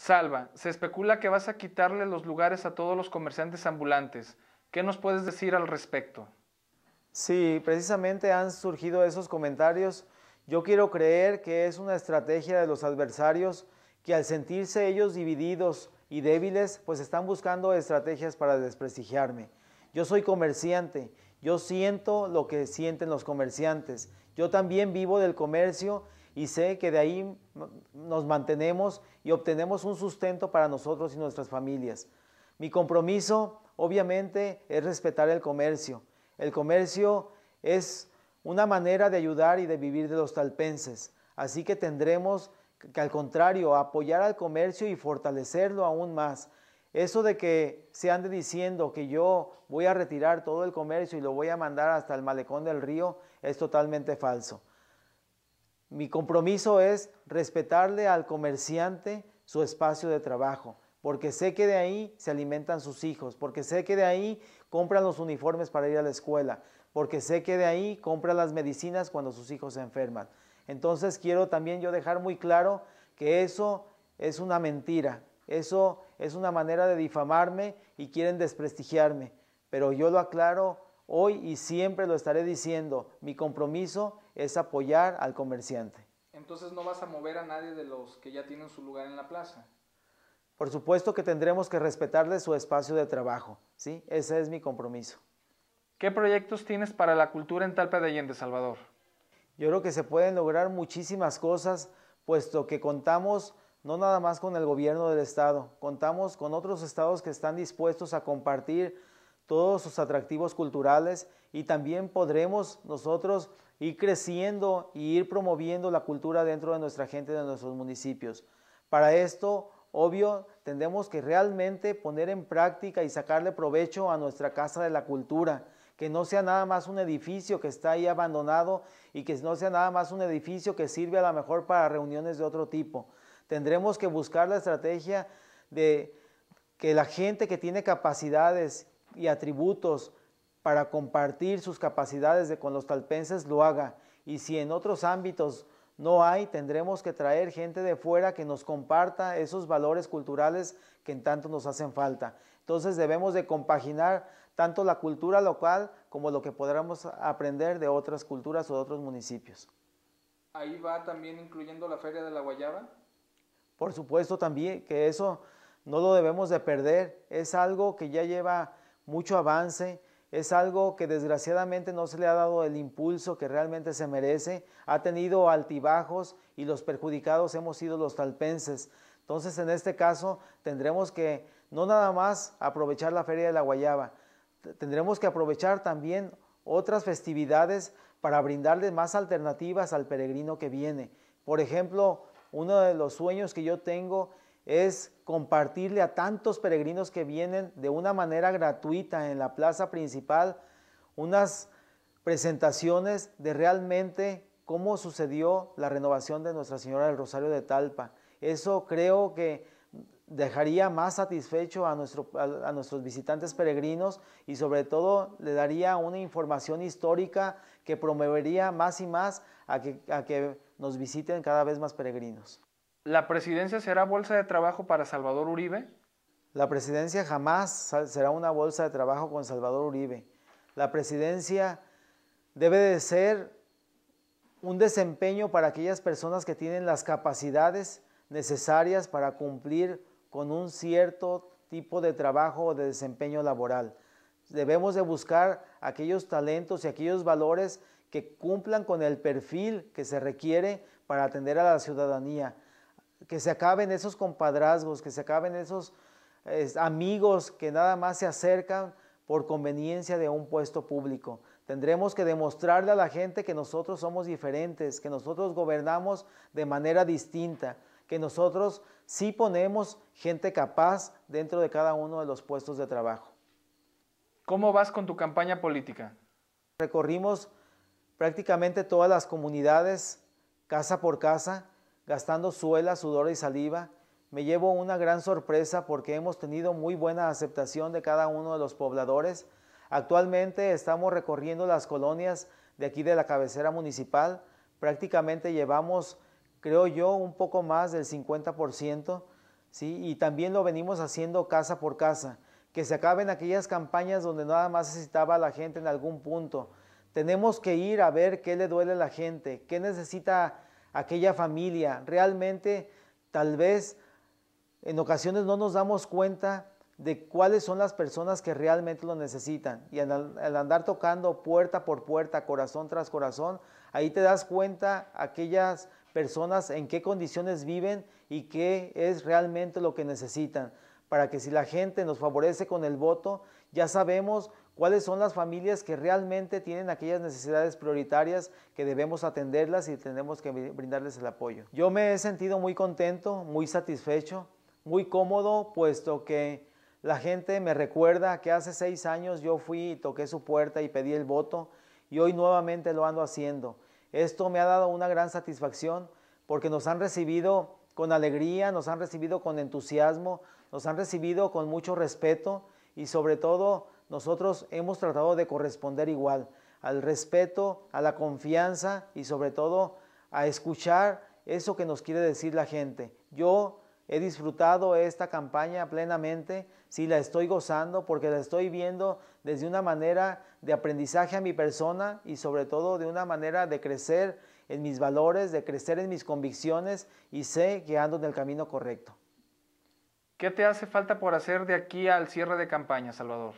Salva, se especula que vas a quitarle los lugares a todos los comerciantes ambulantes. ¿Qué nos puedes decir al respecto? Sí, precisamente han surgido esos comentarios. Yo quiero creer que es una estrategia de los adversarios que al sentirse ellos divididos y débiles, pues están buscando estrategias para desprestigiarme. Yo soy comerciante, yo siento lo que sienten los comerciantes. Yo también vivo del comercio y sé que de ahí nos mantenemos y obtenemos un sustento para nosotros y nuestras familias. Mi compromiso, obviamente, es respetar el comercio. El comercio es una manera de ayudar y de vivir de los talpenses. Así que tendremos que, al contrario, apoyar al comercio y fortalecerlo aún más. Eso de que se ande diciendo que yo voy a retirar todo el comercio y lo voy a mandar hasta el malecón del río es totalmente falso. Mi compromiso es respetarle al comerciante su espacio de trabajo, porque sé que de ahí se alimentan sus hijos, porque sé que de ahí compran los uniformes para ir a la escuela, porque sé que de ahí compran las medicinas cuando sus hijos se enferman. Entonces quiero también yo dejar muy claro que eso es una mentira, eso es una manera de difamarme y quieren desprestigiarme, pero yo lo aclaro Hoy y siempre lo estaré diciendo, mi compromiso es apoyar al comerciante. Entonces no vas a mover a nadie de los que ya tienen su lugar en la plaza. Por supuesto que tendremos que respetarle su espacio de trabajo, ¿sí? Ese es mi compromiso. ¿Qué proyectos tienes para la cultura en Talpa de Allende, Salvador? Yo creo que se pueden lograr muchísimas cosas, puesto que contamos no nada más con el gobierno del estado, contamos con otros estados que están dispuestos a compartir todos sus atractivos culturales y también podremos nosotros ir creciendo y ir promoviendo la cultura dentro de nuestra gente, de nuestros municipios. Para esto, obvio, tendremos que realmente poner en práctica y sacarle provecho a nuestra Casa de la Cultura, que no sea nada más un edificio que está ahí abandonado y que no sea nada más un edificio que sirve a lo mejor para reuniones de otro tipo. Tendremos que buscar la estrategia de que la gente que tiene capacidades y atributos para compartir sus capacidades con los talpenses, lo haga. Y si en otros ámbitos no hay, tendremos que traer gente de fuera que nos comparta esos valores culturales que en tanto nos hacen falta. Entonces debemos de compaginar tanto la cultura local como lo que podamos aprender de otras culturas o de otros municipios. ¿Ahí va también incluyendo la Feria de la Guayaba? Por supuesto también, que eso no lo debemos de perder. Es algo que ya lleva mucho avance, es algo que desgraciadamente no se le ha dado el impulso que realmente se merece, ha tenido altibajos y los perjudicados hemos sido los talpenses. Entonces, en este caso, tendremos que no nada más aprovechar la Feria de la Guayaba, tendremos que aprovechar también otras festividades para brindarle más alternativas al peregrino que viene. Por ejemplo, uno de los sueños que yo tengo es compartirle a tantos peregrinos que vienen de una manera gratuita en la plaza principal unas presentaciones de realmente cómo sucedió la renovación de Nuestra Señora del Rosario de Talpa. Eso creo que dejaría más satisfecho a, nuestros visitantes peregrinos y sobre todo le daría una información histórica que promovería más y más a que nos visiten cada vez más peregrinos. ¿La presidencia será bolsa de trabajo para Salvador Uribe? La presidencia jamás será una bolsa de trabajo con Salvador Uribe. La presidencia debe de ser un desempeño para aquellas personas que tienen las capacidades necesarias para cumplir con un cierto tipo de trabajo o de desempeño laboral. Debemos de buscar aquellos talentos y aquellos valores que cumplan con el perfil que se requiere para atender a la ciudadanía que se acaben esos compadrazgos, que se acaben esos amigos que nada más se acercan por conveniencia de un puesto público. Tendremos que demostrarle a la gente que nosotros somos diferentes, que nosotros gobernamos de manera distinta, que nosotros sí ponemos gente capaz dentro de cada uno de los puestos de trabajo. ¿Cómo vas con tu campaña política? Recorrimos prácticamente todas las comunidades, casa por casa, gastando suela, sudor y saliva, me llevo una gran sorpresa porque hemos tenido muy buena aceptación de cada uno de los pobladores. Actualmente estamos recorriendo las colonias de aquí de la cabecera municipal. Prácticamente llevamos, creo yo, un poco más del 50%, ¿sí? y también lo venimos haciendo casa por casa. Que se acaben aquellas campañas donde nada más necesitaba la gente en algún punto. Tenemos que ir a ver qué le duele a la gente, qué necesita aquella familia. Realmente, tal vez en ocasiones no nos damos cuenta de cuáles son las personas que realmente lo necesitan. Y al, andar tocando puerta por puerta, corazón tras corazón, ahí te das cuenta aquellas personas en qué condiciones viven y qué es realmente lo que necesitan. Para que si la gente nos favorece con el voto, ya sabemos cuáles son las familias que realmente tienen aquellas necesidades prioritarias que debemos atenderlas y tenemos que brindarles el apoyo. Yo me he sentido muy contento, muy satisfecho, muy cómodo, puesto que la gente me recuerda que hace seis años yo fui y toqué su puerta y pedí el voto y hoy nuevamente lo ando haciendo. Esto me ha dado una gran satisfacción porque nos han recibido con alegría, nos han recibido con entusiasmo, nos han recibido con mucho respeto y sobre todo nosotros hemos tratado de corresponder igual al respeto, a la confianza y sobre todo a escuchar eso que nos quiere decir la gente. Yo he disfrutado esta campaña plenamente, sí la estoy gozando porque la estoy viendo desde una manera de aprendizaje a mi persona y sobre todo de una manera de crecer en mis valores, de crecer en mis convicciones y sé que ando en el camino correcto. ¿Qué te hace falta por hacer de aquí al cierre de campaña, Salvador?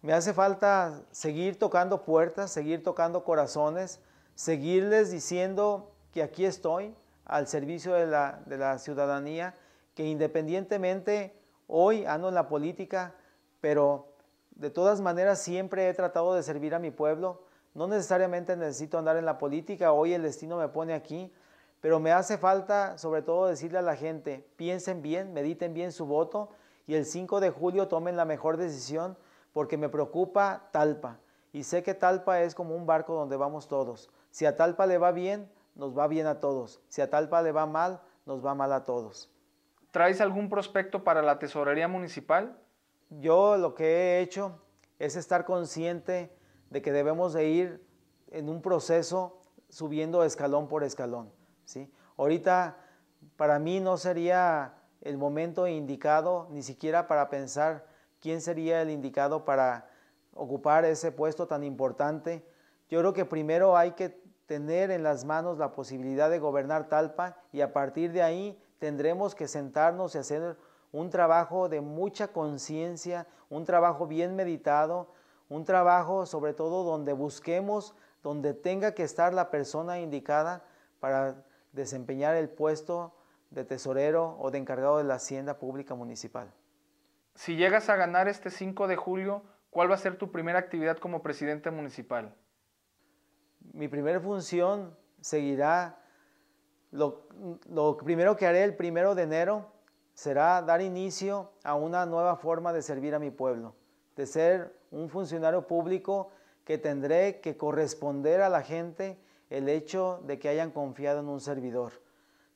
Me hace falta seguir tocando puertas, seguir tocando corazones, seguirles diciendo que aquí estoy al servicio de la, ciudadanía, que independientemente hoy ando en la política, pero de todas maneras siempre he tratado de servir a mi pueblo. No necesariamente necesito andar en la política, hoy el destino me pone aquí, pero me hace falta sobre todo decirle a la gente, piensen bien, mediten bien su voto y el 5 de julio tomen la mejor decisión porque me preocupa Talpa. Y sé que Talpa es como un barco donde vamos todos. Si a Talpa le va bien, nos va bien a todos. Si a Talpa le va mal, nos va mal a todos. ¿Traes algún prospecto para la tesorería municipal? Yo lo que he hecho es estar consciente de que debemos de ir en un proceso subiendo escalón por escalón. ¿sí? Ahorita para mí no sería el momento indicado ni siquiera para pensar quién sería el indicado para ocupar ese puesto tan importante. Yo creo que primero hay que tener en las manos la posibilidad de gobernar Talpa y a partir de ahí tendremos que sentarnos y hacer un trabajo de mucha conciencia, un trabajo bien meditado, un trabajo sobre todo donde busquemos, donde tenga que estar la persona indicada para desempeñar el puesto de tesorero o de encargado de la hacienda pública municipal si llegas a ganar este 5 de julio, ¿cuál va a ser tu primera actividad como presidente municipal? Mi primera función seguirá, lo, lo primero que haré el primero de enero será dar inicio a una nueva forma de servir a mi pueblo, de ser un funcionario público que tendré que corresponder a la gente el hecho de que hayan confiado en un servidor.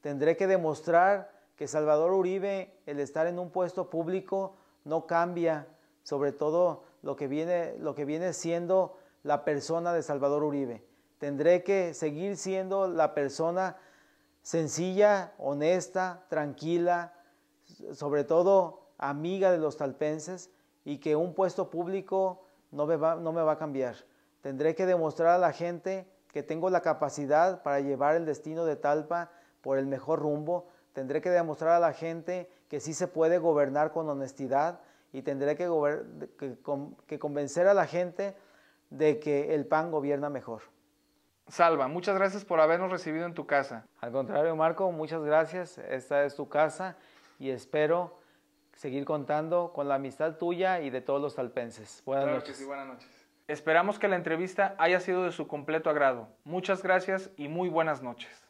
Tendré que demostrar que Salvador Uribe, el estar en un puesto público, no cambia, sobre todo lo que viene, lo que viene siendo la persona de Salvador Uribe. Tendré que seguir siendo la persona sencilla, honesta, tranquila, sobre todo amiga de los talpenses y que un puesto público no me, va, no me va a cambiar. Tendré que demostrar a la gente que tengo la capacidad para llevar el destino de Talpa por el mejor rumbo. Tendré que demostrar a la gente que sí se puede gobernar con honestidad y tendré que, convencer a la gente de que el PAN gobierna mejor. Salva, muchas gracias por habernos recibido en tu casa. Al contrario, Marco, muchas gracias. Esta es tu casa y espero seguir contando con la amistad tuya y de todos los talpenses. Buenas buenas noches. Esperamos que la entrevista haya sido de su completo agrado. Muchas gracias y muy buenas noches.